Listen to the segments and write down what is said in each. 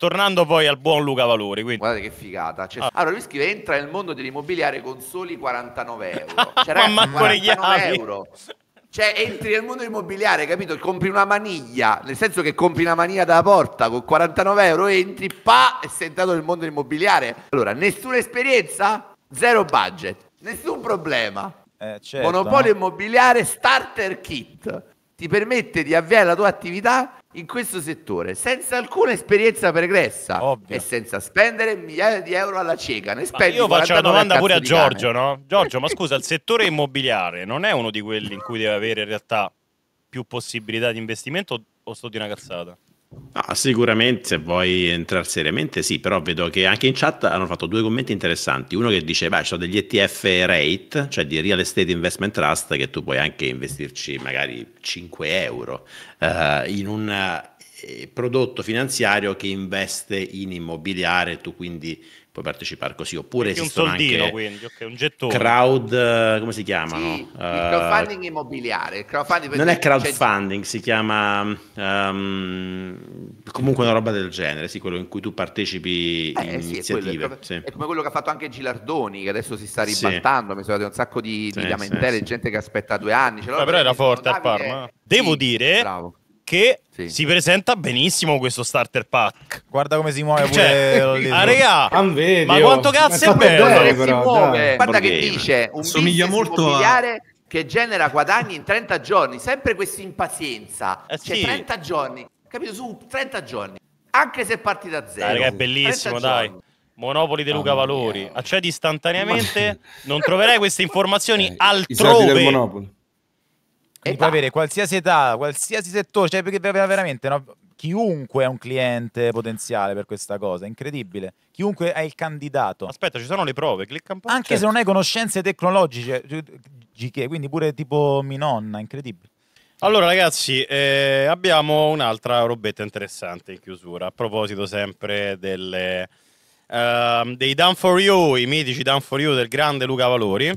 tornando poi al buon Luca Valori. Quindi... Guardate che figata. Cioè, ah. Allora lui scrive: entra nel mondo dell'immobiliare con soli 49 euro. Cioè, ragazzi, Ma 49 euro. Cioè, entri nel mondo immobiliare, capito? Compri una maniglia, nel senso che compri una maniglia dalla porta con 49 euro, entri, pa, e sei entrato nel mondo immobiliare. Allora, nessuna esperienza, zero budget, nessun problema. Eh, certo. Monopolio immobiliare starter kit ti permette di avviare la tua attività in questo settore senza alcuna esperienza pregressa Ovvio. e senza spendere migliaia di euro alla cieca. Ne spendi io faccio la domanda pure a Giorgio, no? Giorgio, ma scusa, il settore immobiliare non è uno di quelli in cui deve avere in realtà più possibilità di investimento o sto di una cazzata? No, sicuramente se vuoi entrare seriamente sì, però vedo che anche in chat hanno fatto due commenti interessanti. Uno che dice, beh, ci sono degli ETF rate, cioè di Real Estate Investment Trust, che tu puoi anche investirci magari 5 euro uh, in un uh, prodotto finanziario che investe in immobiliare, tu quindi puoi partecipare così. Oppure quindi esistono un soldino, anche quindi, okay, un gettone. crowd, eh, come si chiamano? Sì, uh, crowdfunding immobiliare. Crowdfunding non è crowdfunding, si chiama um, comunque una roba del genere, sì, quello in cui tu partecipi eh, in sì, iniziative. È, quello, è, sì. è, come quello che ha fatto anche Gilardoni, che adesso si sta ribaltando, mi sono dato un sacco di, di lamentele, gente che aspetta due anni. Ce Beh, però era forte a Parma. Devo dire... Bravo perché sì. si presenta benissimo questo starter pack. Guarda come si muove cioè, pure Area, ah, ma oh. quanto cazzo è bello, bello però, Guarda Borghese. che dice, un somiglia molto a che genera guadagni in 30 giorni, sempre questa impazienza. Eh, cioè sì. 30 giorni, capito su 30 giorni. Anche se parti da zero. Dai, è bellissimo, dai. Giorni. Monopoli di Luca oh, Valori, accedi istantaneamente, non troverai queste informazioni eh, altrove. Quindi puoi avere qualsiasi età, qualsiasi settore, cioè perché veramente no? chiunque è un cliente potenziale per questa cosa, incredibile. Chiunque è il candidato. Aspetta, ci sono le prove, clicca un po'. Anche certo. se non hai conoscenze tecnologiche, quindi pure tipo mia nonna, incredibile. Allora ragazzi, eh, abbiamo un'altra robetta interessante in chiusura, a proposito sempre delle, uh, dei Down for You, i mitici Down for You del grande Luca Valori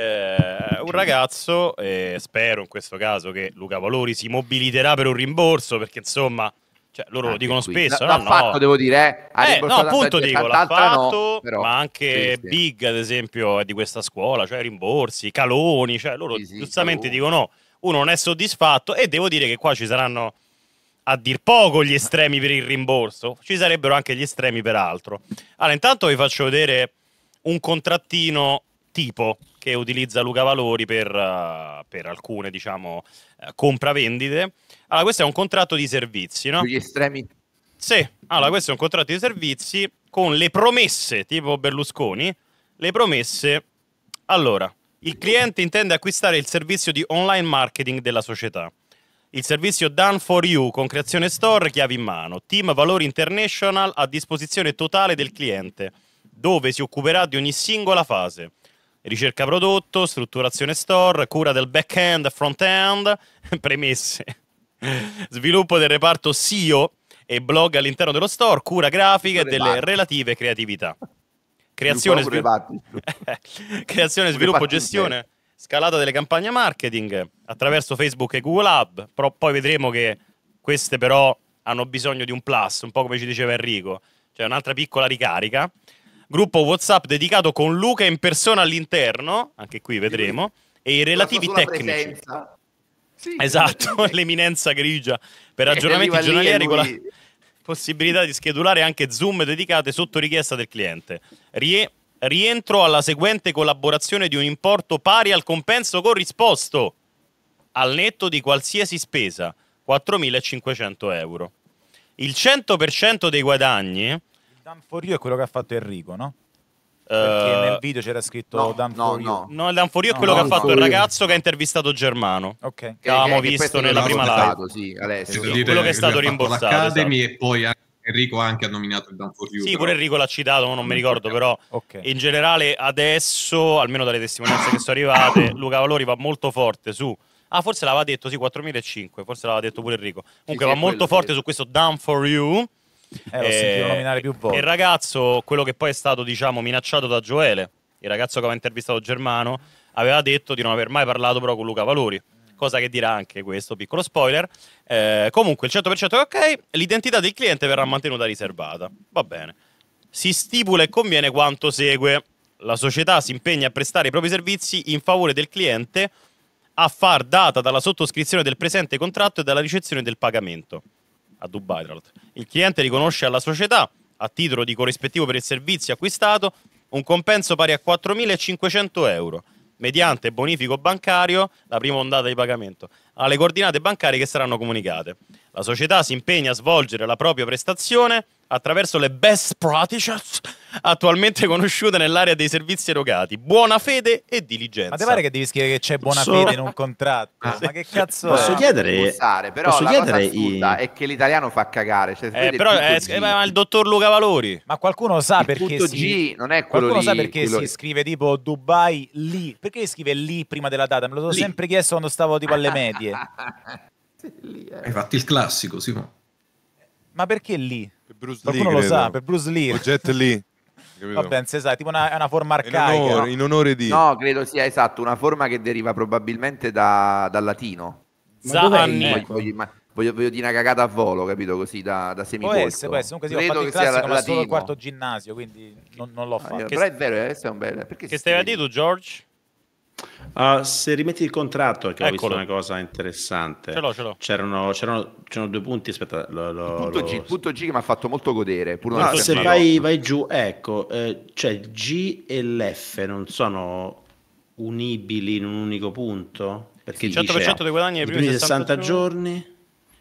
eh, un ragazzo, eh, spero in questo caso che Luca Valori si mobiliterà per un rimborso perché insomma cioè, loro lo dicono qui. spesso. L- l'ha no, fatto, devo dire. Eh, eh no, appunto dico, cioè, l'ha fatto, no, ma anche sì, sì. Big, ad esempio, è di questa scuola, cioè rimborsi, Caloni, cioè loro sì, giustamente dicono no uno non è soddisfatto e devo dire che qua ci saranno a dir poco gli estremi per il rimborso, ci sarebbero anche gli estremi per altro. Allora, intanto vi faccio vedere un contrattino tipo che utilizza Luca Valori per, eh, per alcune, diciamo, eh, compravendite. Allora, questo è un contratto di servizi, no? Gli estremi. Sì, allora, questo è un contratto di servizi con le promesse, tipo Berlusconi, le promesse... Allora, il cliente intende acquistare il servizio di online marketing della società. Il servizio Done for You con creazione store chiavi in mano. Team Valori International a disposizione totale del cliente, dove si occuperà di ogni singola fase ricerca prodotto, strutturazione store, cura del back-end, front-end, premesse, sviluppo del reparto SEO e blog all'interno dello store, cura grafica e delle relative creatività. Creazione, svil... Creazione sviluppo, gestione, scalata delle campagne marketing attraverso Facebook e Google Hub, però poi vedremo che queste però hanno bisogno di un plus, un po' come ci diceva Enrico, cioè un'altra piccola ricarica gruppo WhatsApp dedicato con Luca in persona all'interno, anche qui vedremo, e i relativi tecnici. Sì, esatto, l'eminenza grigia per eh, aggiornamenti giornalieri con la possibilità di schedulare anche Zoom dedicate sotto richiesta del cliente. Rie- rientro alla seguente collaborazione di un importo pari al compenso corrisposto al netto di qualsiasi spesa, 4.500 euro. Il 100% dei guadagni Dumb for You è quello che ha fatto Enrico, no? Perché eh, nel video c'era scritto no, Dumb no, for You. No, no Dumb for You è quello no, che ha fatto il ragazzo che ha intervistato Germano. Ok. Che, avevamo visto nella prima live. Sì, Alessio. Sì, sì. Quello che è stato rimborsato. L'Academy esatto. e poi anche Enrico anche ha nominato il Down for You. Sì, però. pure Enrico l'ha citato, non mi mm, ricordo, però okay. in generale adesso, almeno dalle testimonianze che sono arrivate, Luca Valori va molto forte su... Ah, forse l'aveva detto, sì, 4005, forse l'aveva detto pure Enrico. Comunque sì, va molto forte su questo Down for You eh, eh, nominare più volte. il ragazzo, quello che poi è stato diciamo, minacciato da Gioele, il ragazzo che aveva intervistato Germano, aveva detto di non aver mai parlato però con Luca Valori. Cosa che dirà anche questo, piccolo spoiler. Eh, comunque il 100% è ok, l'identità del cliente verrà mantenuta riservata. Va bene. Si stipula e conviene quanto segue. La società si impegna a prestare i propri servizi in favore del cliente a far data dalla sottoscrizione del presente contratto e dalla ricezione del pagamento a Dubai tra l'altro. Il cliente riconosce alla società, a titolo di corrispettivo per il servizio acquistato, un compenso pari a 4.500 euro, mediante bonifico bancario, la prima ondata di pagamento, alle coordinate bancarie che saranno comunicate. La società si impegna a svolgere la propria prestazione attraverso le best practices attualmente conosciute nell'area dei servizi erogati. Buona fede e diligenza. Ma ti pare che devi scrivere che c'è buona so... fede in un contratto? Ah. Ma che cazzo Posso è? chiedere, usare, però posso chiedere i... è che l'italiano fa cagare. Cioè, eh, però è, eh, ma il dottor Luca Valori. Ma qualcuno sa il perché si... G non è quello qualcuno lì, sa perché si scrive tipo Dubai lì? Perché si scrive lì prima della data? Me l'ho sempre chiesto quando stavo tipo alle medie. Lì, eh. Hai fatto il classico, Simo. Ma perché lì? Per Bruce Qualcuno Lee, lo credo. sa, per Bruce Lee. O Jet Lee. Vabbè, si sa, è tipo una, una forma arcaica. In onore, no? in onore, di... No, credo sia esatto, una forma che deriva probabilmente da, dal latino. Zanni. Ecco. Voglio, voglio, dire una cagata a volo, capito? Così, da, da semicolto. Può essere, può essere. Comunque sì, credo ho fatto il classico, ma latino. solo il quarto ginnasio, quindi non, non l'ho ah, fatto. Che... Però è vero, eh, è un bel... Perché che stai a dire tu, George? Uh, se rimetti il contratto, che Eccolo. ho visto una cosa interessante, ce l'ho, ce l'ho. C'erano, c'erano, c'erano, due punti. Aspetta, lo, lo, punto, lo... G, punto, G, che mi ha fatto molto godere. No, se vai, vai, giù, ecco, eh, cioè il G e l'F non sono unibili in un unico punto? Perché il sì, 100% dice, dei guadagni ai primi 60, 60 giorni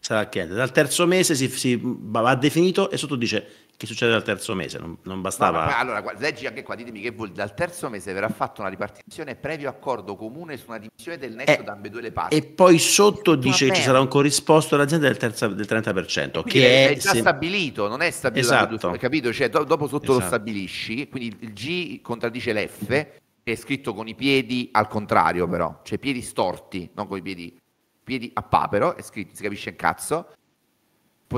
sarà al cliente. Dal terzo mese si, si va definito e sotto dice che succede dal terzo mese? Non, non bastava. No, allora, leggi anche qua, ditemi che vuol dal terzo mese verrà fatta una ripartizione previo accordo comune su una divisione del netto eh, da ambedue le parti. E poi sotto dice che ci sarà un corrisposto all'azienda del, terza, del 30%. Che è, è, già se... stabilito, non è stabilito. Esatto. Capito? Cioè, do, dopo sotto esatto. lo stabilisci, quindi il G contraddice l'F, che è scritto con i piedi al contrario, però, cioè piedi storti, non con i piedi, piedi a papero, è scritto, si capisce in cazzo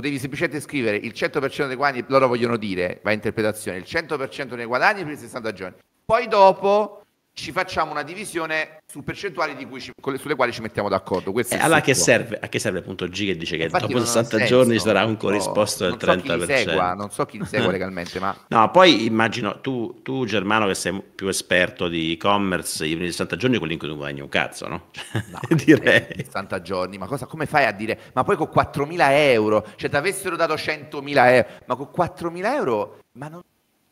potevi semplicemente scrivere il 100% dei guadagni, loro vogliono dire, va in interpretazione, il 100% dei guadagni per i 60 giorni. Poi dopo ci facciamo una divisione su percentuali ci, sulle quali ci mettiamo d'accordo. Eh, allora che serve, a che serve appunto G che dice che Infatti dopo 60 senso, giorni sarà un corrisposto no, del 30%? Segua, non so chi li segue legalmente, ma... No, poi immagino, tu, tu, Germano che sei più esperto di e-commerce, i primi 60 giorni con tu guadagni un cazzo, no? Cioè, no eh, direi. 60 giorni, ma cosa, come fai a dire? Ma poi con 4.000 euro, cioè ti avessero dato 100.000 euro, ma con 4.000 euro... Ma non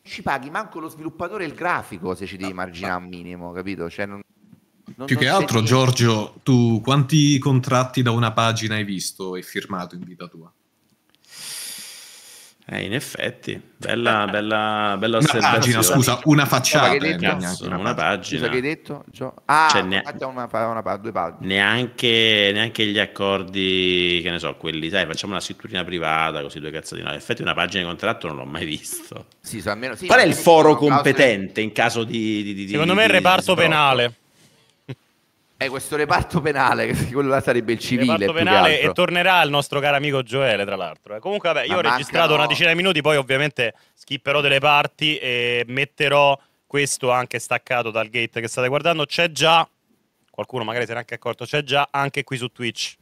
ci paghi manco lo sviluppatore e il grafico se ci devi marginare a minimo, capito? Cioè, non, non, Più che altro, niente. Giorgio, tu quanti contratti da una pagina hai visto e firmato in vita tua? Eh, in effetti, bella, bella, bella una pagina, scusa, una facciata. No, Cazzo, una, una pagina. Cosa che hai detto? Ah, cioè, ne... una, una, due pagine. Neanche, neanche, gli accordi, che ne so, quelli, sai, facciamo una scritturina privata, così due di No, in effetti una pagina di contratto non l'ho mai visto. Sì, so, almeno, sì, Qual è il foro competente in caso di... di, di Secondo di, me il reparto penale. È eh, questo reparto penale, quello là sarebbe il civile. Reparto penale e tornerà il nostro caro amico Gioele, tra l'altro. Eh. Comunque, vabbè, io Ma ho registrato no. una decina di minuti, poi ovviamente skipperò delle parti e metterò questo anche staccato dal gate che state guardando. C'è già, qualcuno magari se ne è anche accorto, c'è già anche qui su Twitch.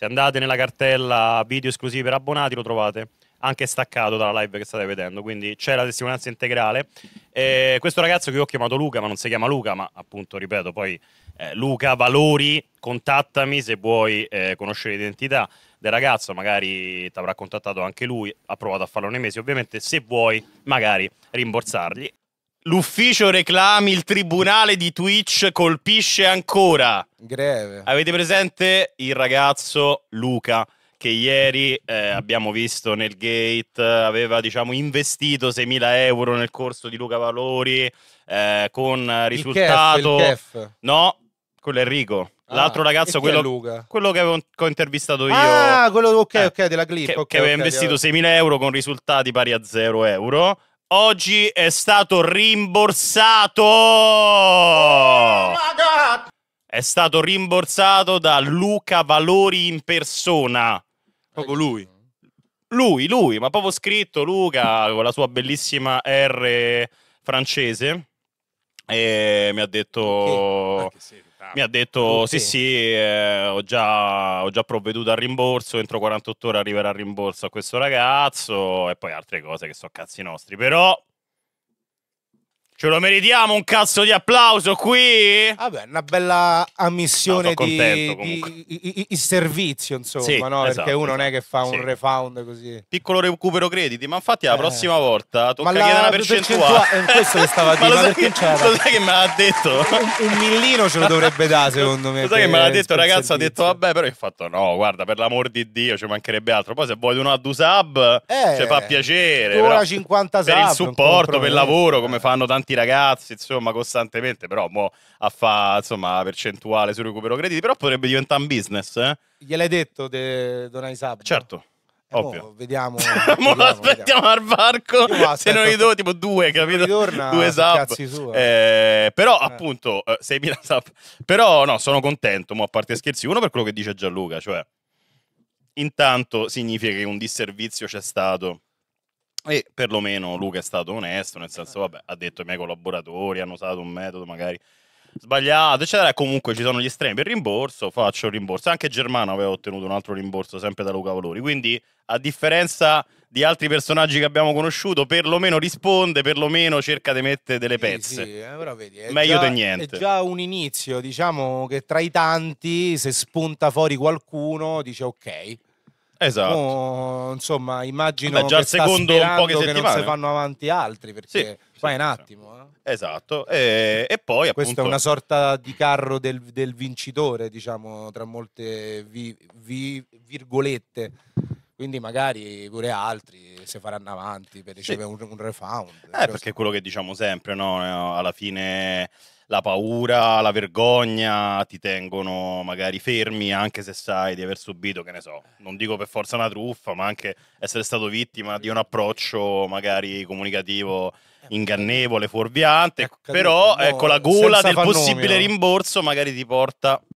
Se andate nella cartella video esclusivi per abbonati lo trovate anche staccato dalla live che state vedendo, quindi c'è la testimonianza integrale. Eh, questo ragazzo che io ho chiamato Luca, ma non si chiama Luca, ma appunto ripeto, poi eh, Luca Valori, contattami se vuoi eh, conoscere l'identità del ragazzo, magari ti avrà contattato anche lui, ha provato a farlo nei mesi, ovviamente se vuoi magari rimborsargli L'ufficio reclami, il tribunale di Twitch colpisce ancora. Greve. Avete presente il ragazzo Luca? che ieri eh, abbiamo visto nel gate aveva diciamo, investito 6.000 euro nel corso di Luca Valori eh, con risultato il chef, il chef. no quello è Enrico ah, L'altro ragazzo, quello, quello, che avevo che ho intervistato ah, io, ah, quello ok, eh, ok, della clip che, okay, che aveva okay, investito 6.000 euro con risultati pari a 0 euro oggi è stato rimborsato. Oh è stato rimborsato da Luca Valori in persona. Proprio lui. Lui, lui, ma proprio scritto Luca con la sua bellissima R francese e mi ha detto, okay. mi ha detto okay. sì sì eh, ho, già, ho, già, provveduto al rimborso entro 48 ore arriverà il rimborso a questo ragazzo e poi altre cose che so cazzi nostri però Ce lo meritiamo un cazzo di applauso qui? Vabbè, una bella ammissione no, contento, di, di, di, di, servizio, insomma, sì, no? esatto, perché uno non è esatto. che fa un refund così. Piccolo recupero crediti, ma infatti la eh. prossima volta tocca chiedere una percentuale. percentuale. Eh, questo che stava dicendo, ma, dire, lo, ma sai, lo sai, che me l'ha detto? Un, un, millino ce lo dovrebbe dare, secondo me. Lo sai che me l'ha detto, ragazzo, ha detto vabbè, però io ho fatto no, guarda, per l'amor di Dio, ci mancherebbe altro. Poi se vuoi uno du sub, eh, ci fa piacere. Ora 50 sub. Per il supporto, per il lavoro, come eh. fanno tanti tanti ragazzi, insomma, costantemente, però mo a fa, insomma, percentuale sul recupero crediti, però potrebbe diventare un business, eh? Gliel'hai detto de Donai Sab? Certo. Eh, boh, Ovvio. Boh, vediamo. Mo lo aspettiamo al varco. Se non gli do tipo due, capito? Ritorna, due sub. Sua, eh. Eh, però appunto, 6.000 eh, sub. Però no, sono contento, mo a parte scherzi, uno per quello che dice Gianluca, cioè intanto significa che un disservizio c'è stato e perlomeno Luca è stato onesto, nel eh. senso, vabbè, ha detto i miei collaboratori hanno usato un metodo magari sbagliato, eccetera. Comunque ci sono gli estremi per il rimborso, faccio il rimborso. Anche Germano aveva ottenuto un altro rimborso, sempre da Luca Valori. Quindi, a differenza di altri personaggi che abbiamo conosciuto, perlomeno risponde, perlomeno cerca di mettere delle pezze. Sì, sì, eh, vedi, Meglio già, di niente. È già un inizio, diciamo che tra i tanti, se spunta fuori qualcuno, dice ok. Esatto. Oh, insomma, immagino Beh, già che secondo un po' che, che non si vanno avanti altri perché sì, vai sì, un attimo. Eh. Esatto. E, e poi Questa appunto... è una sorta di carro del, del vincitore, diciamo, tra molte vi, vi, virgolette quindi magari pure altri si faranno avanti per ricevere sì. un, un, refound. Eh, perché è quello che diciamo sempre, no? Eh, alla fine la paura, la vergogna ti tengono magari fermi anche se sai di aver subito, che ne so, non dico per forza una truffa, ma anche essere stato vittima di un approccio magari comunicativo eh, ingannevole, fuorviante, ecco, però ecco la gola del fannomio. possibile rimborso magari ti porta